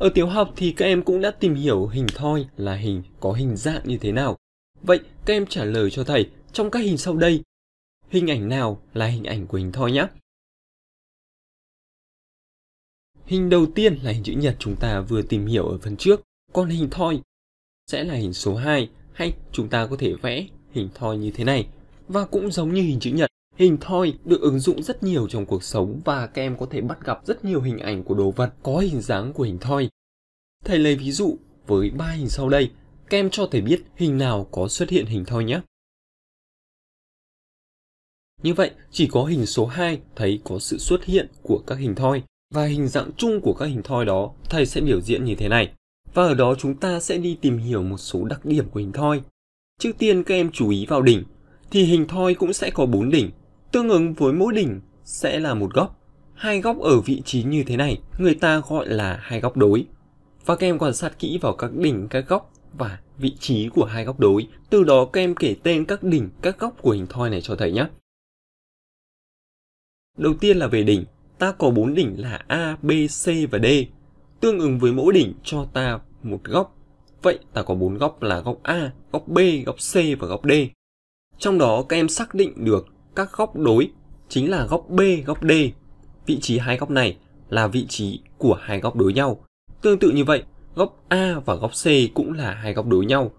Ở tiểu học thì các em cũng đã tìm hiểu hình thoi là hình có hình dạng như thế nào. Vậy các em trả lời cho thầy trong các hình sau đây, hình ảnh nào là hình ảnh của hình thoi nhé? Hình đầu tiên là hình chữ nhật chúng ta vừa tìm hiểu ở phần trước, còn hình thoi sẽ là hình số 2 hay chúng ta có thể vẽ hình thoi như thế này và cũng giống như hình chữ nhật Hình thoi được ứng dụng rất nhiều trong cuộc sống và các em có thể bắt gặp rất nhiều hình ảnh của đồ vật có hình dáng của hình thoi. Thầy lấy ví dụ với ba hình sau đây, các em cho thầy biết hình nào có xuất hiện hình thoi nhé. Như vậy, chỉ có hình số 2 thấy có sự xuất hiện của các hình thoi và hình dạng chung của các hình thoi đó thầy sẽ biểu diễn như thế này. Và ở đó chúng ta sẽ đi tìm hiểu một số đặc điểm của hình thoi. Trước tiên các em chú ý vào đỉnh, thì hình thoi cũng sẽ có 4 đỉnh. Tương ứng với mỗi đỉnh sẽ là một góc. Hai góc ở vị trí như thế này người ta gọi là hai góc đối. Và các em quan sát kỹ vào các đỉnh, các góc và vị trí của hai góc đối. Từ đó các em kể tên các đỉnh, các góc của hình thoi này cho thầy nhé. Đầu tiên là về đỉnh. Ta có bốn đỉnh là A, B, C và D. Tương ứng với mỗi đỉnh cho ta một góc. Vậy ta có bốn góc là góc A, góc B, góc C và góc D. Trong đó các em xác định được các góc đối chính là góc B, góc D. Vị trí hai góc này là vị trí của hai góc đối nhau. Tương tự như vậy, góc A và góc C cũng là hai góc đối nhau.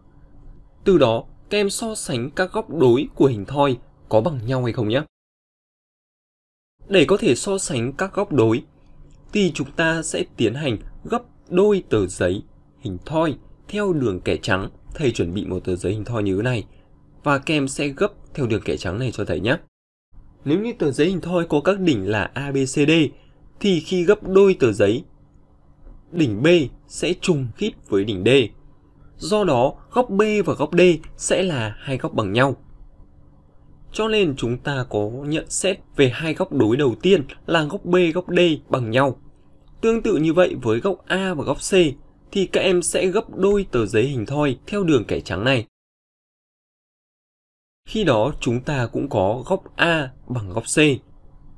Từ đó, các em so sánh các góc đối của hình thoi có bằng nhau hay không nhé. Để có thể so sánh các góc đối, thì chúng ta sẽ tiến hành gấp đôi tờ giấy hình thoi theo đường kẻ trắng. Thầy chuẩn bị một tờ giấy hình thoi như thế này và kem sẽ gấp theo đường kẻ trắng này cho thầy nhé. Nếu như tờ giấy hình thoi có các đỉnh là ABCD thì khi gấp đôi tờ giấy, đỉnh B sẽ trùng khít với đỉnh D. Do đó, góc B và góc D sẽ là hai góc bằng nhau. Cho nên chúng ta có nhận xét về hai góc đối đầu tiên là góc B góc D bằng nhau. Tương tự như vậy với góc A và góc C thì các em sẽ gấp đôi tờ giấy hình thoi theo đường kẻ trắng này. Khi đó chúng ta cũng có góc A bằng góc C.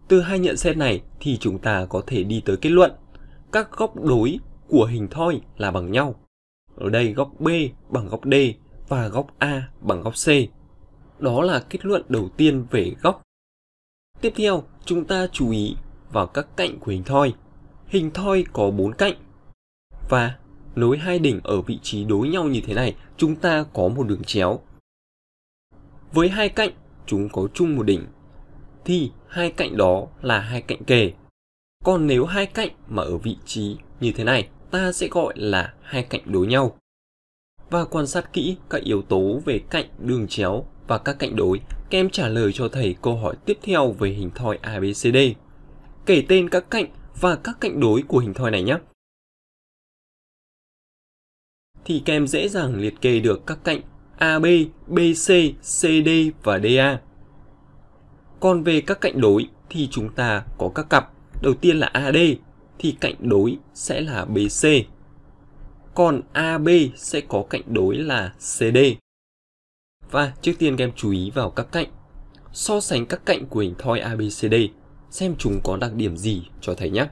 Từ hai nhận xét này thì chúng ta có thể đi tới kết luận các góc đối của hình thoi là bằng nhau. Ở đây góc B bằng góc D và góc A bằng góc C. Đó là kết luận đầu tiên về góc. Tiếp theo, chúng ta chú ý vào các cạnh của hình thoi. Hình thoi có 4 cạnh và nối hai đỉnh ở vị trí đối nhau như thế này, chúng ta có một đường chéo với hai cạnh, chúng có chung một đỉnh, thì hai cạnh đó là hai cạnh kề. Còn nếu hai cạnh mà ở vị trí như thế này, ta sẽ gọi là hai cạnh đối nhau. Và quan sát kỹ các yếu tố về cạnh đường chéo và các cạnh đối, các em trả lời cho thầy câu hỏi tiếp theo về hình thoi ABCD. Kể tên các cạnh và các cạnh đối của hình thoi này nhé. Thì kem dễ dàng liệt kê được các cạnh AB, BC, CD và DA. Còn về các cạnh đối thì chúng ta có các cặp. Đầu tiên là AD thì cạnh đối sẽ là BC. Còn AB sẽ có cạnh đối là CD. Và trước tiên các em chú ý vào các cạnh. So sánh các cạnh của hình thoi ABCD xem chúng có đặc điểm gì cho thầy nhé.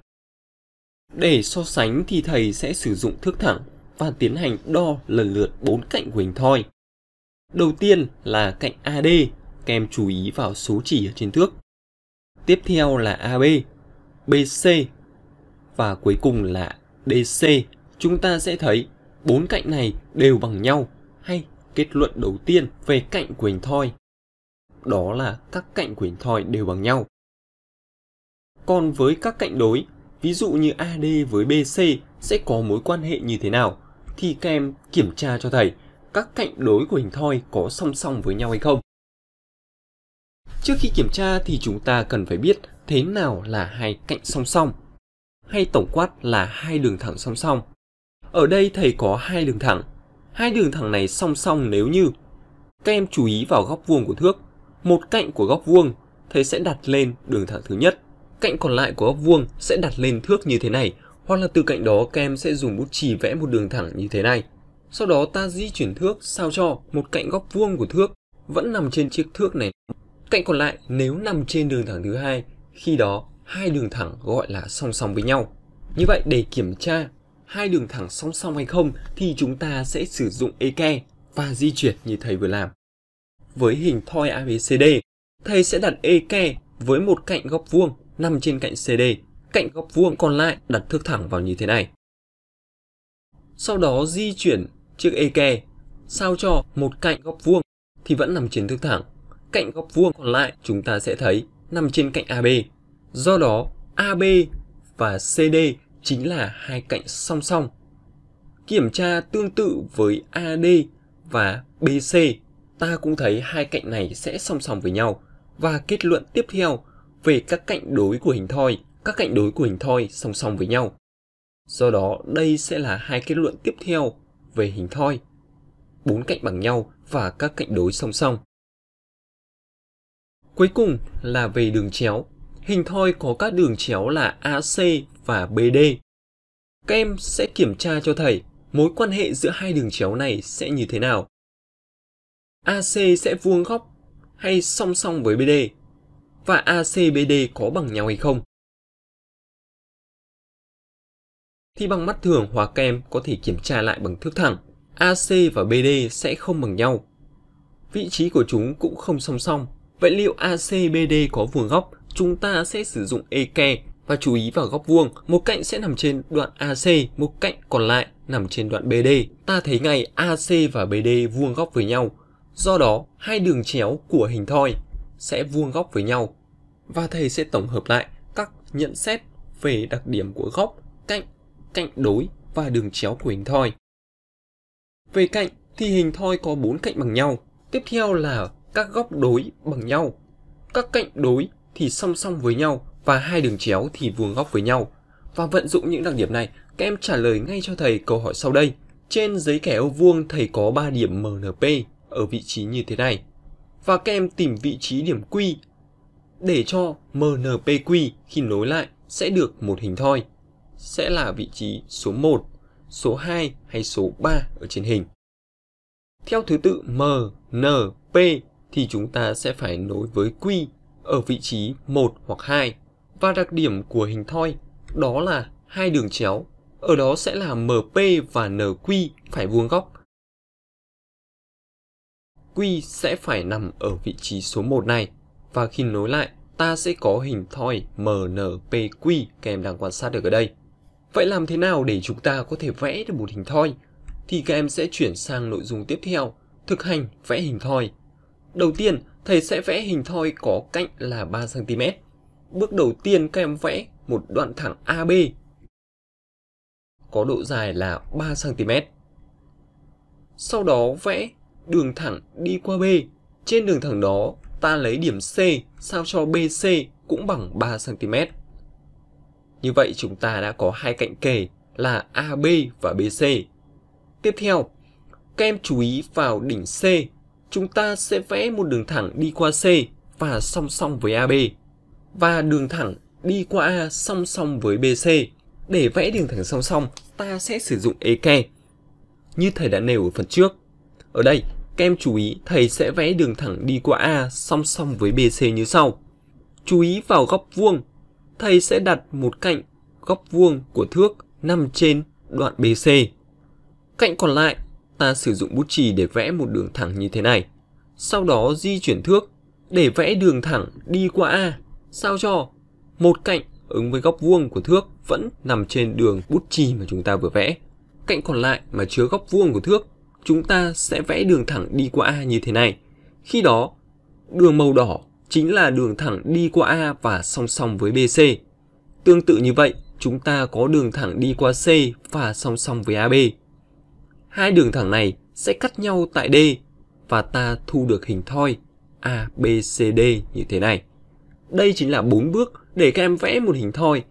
Để so sánh thì thầy sẽ sử dụng thước thẳng và tiến hành đo lần lượt bốn cạnh của hình thoi. Đầu tiên là cạnh AD, các em chú ý vào số chỉ ở trên thước. Tiếp theo là AB, BC và cuối cùng là DC. Chúng ta sẽ thấy bốn cạnh này đều bằng nhau hay kết luận đầu tiên về cạnh của hình thoi. Đó là các cạnh của hình thoi đều bằng nhau. Còn với các cạnh đối, ví dụ như AD với BC sẽ có mối quan hệ như thế nào thì các em kiểm tra cho thầy các cạnh đối của hình thoi có song song với nhau hay không. Trước khi kiểm tra thì chúng ta cần phải biết thế nào là hai cạnh song song, hay tổng quát là hai đường thẳng song song. Ở đây thầy có hai đường thẳng. Hai đường thẳng này song song nếu như các em chú ý vào góc vuông của thước, một cạnh của góc vuông thầy sẽ đặt lên đường thẳng thứ nhất, cạnh còn lại của góc vuông sẽ đặt lên thước như thế này, hoặc là từ cạnh đó các em sẽ dùng bút chì vẽ một đường thẳng như thế này. Sau đó ta di chuyển thước sao cho một cạnh góc vuông của thước vẫn nằm trên chiếc thước này. Cạnh còn lại nếu nằm trên đường thẳng thứ hai, khi đó hai đường thẳng gọi là song song với nhau. Như vậy để kiểm tra hai đường thẳng song song hay không thì chúng ta sẽ sử dụng eke và di chuyển như thầy vừa làm. Với hình thoi ABCD, thầy sẽ đặt eke với một cạnh góc vuông nằm trên cạnh CD, cạnh góc vuông còn lại đặt thước thẳng vào như thế này. Sau đó di chuyển chiếc eke, sao cho một cạnh góc vuông thì vẫn nằm trên thước thẳng. Cạnh góc vuông còn lại chúng ta sẽ thấy nằm trên cạnh AB. Do đó, AB và CD chính là hai cạnh song song. Kiểm tra tương tự với AD và BC, ta cũng thấy hai cạnh này sẽ song song với nhau và kết luận tiếp theo về các cạnh đối của hình thoi, các cạnh đối của hình thoi song song với nhau. Do đó, đây sẽ là hai kết luận tiếp theo về hình thoi, bốn cạnh bằng nhau và các cạnh đối song song. Cuối cùng là về đường chéo. Hình thoi có các đường chéo là AC và BD. Các em sẽ kiểm tra cho thầy mối quan hệ giữa hai đường chéo này sẽ như thế nào. AC sẽ vuông góc hay song song với BD và ACBD có bằng nhau hay không. thì bằng mắt thường hóa kem có thể kiểm tra lại bằng thước thẳng. AC và BD sẽ không bằng nhau. Vị trí của chúng cũng không song song. Vậy liệu AC, BD có vuông góc, chúng ta sẽ sử dụng EK và chú ý vào góc vuông, một cạnh sẽ nằm trên đoạn AC, một cạnh còn lại nằm trên đoạn BD. Ta thấy ngay AC và BD vuông góc với nhau, do đó hai đường chéo của hình thoi sẽ vuông góc với nhau. Và thầy sẽ tổng hợp lại các nhận xét về đặc điểm của góc, cạnh cạnh đối và đường chéo của hình thoi. Về cạnh thì hình thoi có bốn cạnh bằng nhau, tiếp theo là các góc đối bằng nhau. Các cạnh đối thì song song với nhau và hai đường chéo thì vuông góc với nhau. Và vận dụng những đặc điểm này, các em trả lời ngay cho thầy câu hỏi sau đây. Trên giấy kẻ ô vuông thầy có 3 điểm MNP ở vị trí như thế này. Và các em tìm vị trí điểm Q để cho MNPQ khi nối lại sẽ được một hình thoi sẽ là vị trí số 1, số 2 hay số 3 ở trên hình. Theo thứ tự M, N, P thì chúng ta sẽ phải nối với Q ở vị trí 1 hoặc 2. Và đặc điểm của hình thoi đó là hai đường chéo, ở đó sẽ là MP và NQ phải vuông góc. Q sẽ phải nằm ở vị trí số 1 này và khi nối lại ta sẽ có hình thoi MNPQ các em đang quan sát được ở đây. Vậy làm thế nào để chúng ta có thể vẽ được một hình thoi? Thì các em sẽ chuyển sang nội dung tiếp theo, thực hành vẽ hình thoi. Đầu tiên, thầy sẽ vẽ hình thoi có cạnh là 3cm. Bước đầu tiên các em vẽ một đoạn thẳng AB có độ dài là 3cm. Sau đó vẽ đường thẳng đi qua B. Trên đường thẳng đó, ta lấy điểm C sao cho BC cũng bằng 3cm. Như vậy chúng ta đã có hai cạnh kề là AB và BC. Tiếp theo, các em chú ý vào đỉnh C. Chúng ta sẽ vẽ một đường thẳng đi qua C và song song với AB. Và đường thẳng đi qua A song song với BC. Để vẽ đường thẳng song song, ta sẽ sử dụng eke. Như thầy đã nêu ở phần trước. Ở đây, các em chú ý thầy sẽ vẽ đường thẳng đi qua A song song với BC như sau. Chú ý vào góc vuông thầy sẽ đặt một cạnh góc vuông của thước nằm trên đoạn BC. Cạnh còn lại, ta sử dụng bút chì để vẽ một đường thẳng như thế này. Sau đó di chuyển thước để vẽ đường thẳng đi qua A, sao cho một cạnh ứng với góc vuông của thước vẫn nằm trên đường bút chì mà chúng ta vừa vẽ. Cạnh còn lại mà chứa góc vuông của thước, chúng ta sẽ vẽ đường thẳng đi qua A như thế này. Khi đó, đường màu đỏ chính là đường thẳng đi qua A và song song với BC. Tương tự như vậy, chúng ta có đường thẳng đi qua C và song song với AB. Hai đường thẳng này sẽ cắt nhau tại D và ta thu được hình thoi ABCD như thế này. Đây chính là bốn bước để các em vẽ một hình thoi.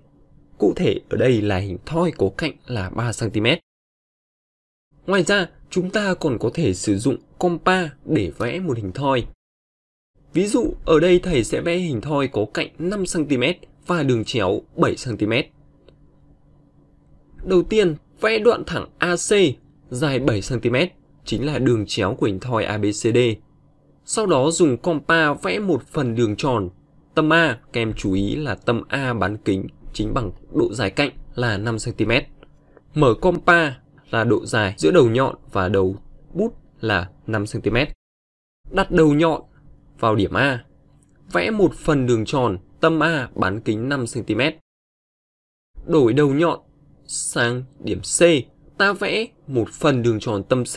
Cụ thể ở đây là hình thoi có cạnh là 3 cm. Ngoài ra, chúng ta còn có thể sử dụng compa để vẽ một hình thoi. Ví dụ, ở đây thầy sẽ vẽ hình thoi có cạnh 5cm và đường chéo 7cm. Đầu tiên, vẽ đoạn thẳng AC dài 7cm, chính là đường chéo của hình thoi ABCD. Sau đó dùng compa vẽ một phần đường tròn. Tâm A, kèm chú ý là tâm A bán kính chính bằng độ dài cạnh là 5cm. Mở compa là độ dài giữa đầu nhọn và đầu bút là 5cm. Đặt đầu nhọn vào điểm A. Vẽ một phần đường tròn tâm A bán kính 5cm. Đổi đầu nhọn sang điểm C, ta vẽ một phần đường tròn tâm C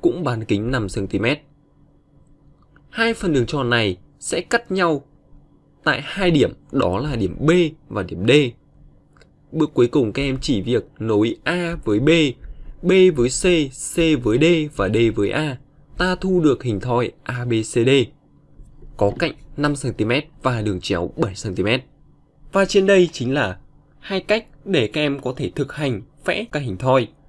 cũng bán kính 5cm. Hai phần đường tròn này sẽ cắt nhau tại hai điểm đó là điểm B và điểm D. Bước cuối cùng các em chỉ việc nối A với B, B với C, C với D và D với A. Ta thu được hình thoi ABCD có cạnh 5cm và đường chéo 7cm. Và trên đây chính là hai cách để các em có thể thực hành vẽ các hình thoi